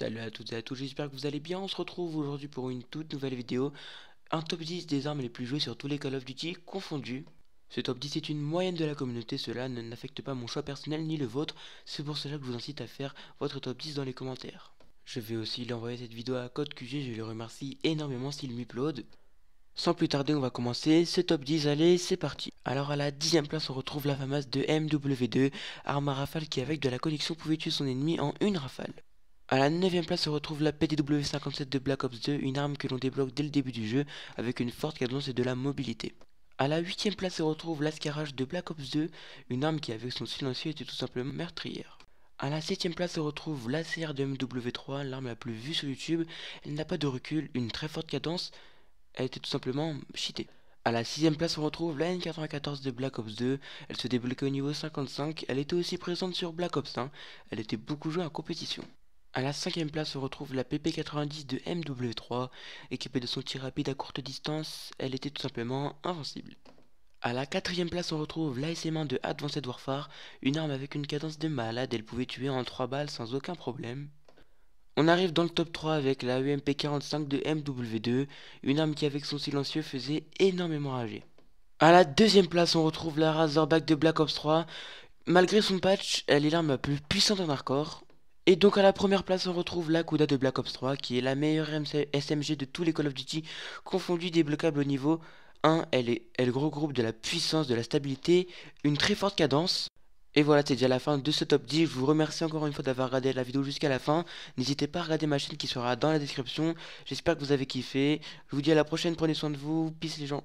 Salut à toutes et à tous, j'espère que vous allez bien. On se retrouve aujourd'hui pour une toute nouvelle vidéo. Un top 10 des armes les plus jouées sur tous les Call of Duty confondus. Ce top 10 est une moyenne de la communauté, cela n'affecte pas mon choix personnel ni le vôtre. C'est pour cela que je vous incite à faire votre top 10 dans les commentaires. Je vais aussi l'envoyer cette vidéo à Code QG, je le remercie énormément s'il m'upload. Sans plus tarder, on va commencer ce top 10. Allez, c'est parti. Alors à la dixième place, on retrouve la fameuse de MW2, arme à rafale qui avec de la connexion pouvait tuer son ennemi en une rafale. A la 9ème place se retrouve la PDW-57 de Black Ops 2, une arme que l'on débloque dès le début du jeu avec une forte cadence et de la mobilité. A la 8ème place se retrouve l'Ascarage de Black Ops 2, une arme qui avec son silencieux était tout simplement meurtrière. A la 7ème place se retrouve l'ACR de MW3, l'arme la plus vue sur YouTube, elle n'a pas de recul, une très forte cadence, elle était tout simplement cheatée. A la 6 sixième place, on retrouve la N94 de Black Ops 2. Elle se débloquait au niveau 55. Elle était aussi présente sur Black Ops 1. Elle était beaucoup jouée en compétition. A la cinquième place on retrouve la PP90 de MW3. Équipée de son tir rapide à courte distance, elle était tout simplement invincible. A la quatrième place, on retrouve l'ASM1 de Advanced Warfare, une arme avec une cadence de malade, elle pouvait tuer en 3 balles sans aucun problème. On arrive dans le top 3 avec la e UMP45 de MW2, une arme qui avec son silencieux faisait énormément rager. A la deuxième place, on retrouve la Razorback de Black Ops 3. Malgré son patch, elle est l'arme la plus puissante en hardcore. Et donc à la première place on retrouve la Kuda de Black Ops 3 qui est la meilleure SMG de tous les Call of Duty confondue débloquable au niveau 1. Elle, est, elle regroupe de la puissance, de la stabilité, une très forte cadence. Et voilà, c'est déjà la fin de ce top 10. Je vous remercie encore une fois d'avoir regardé la vidéo jusqu'à la fin. N'hésitez pas à regarder ma chaîne qui sera dans la description. J'espère que vous avez kiffé. Je vous dis à la prochaine, prenez soin de vous. Peace les gens.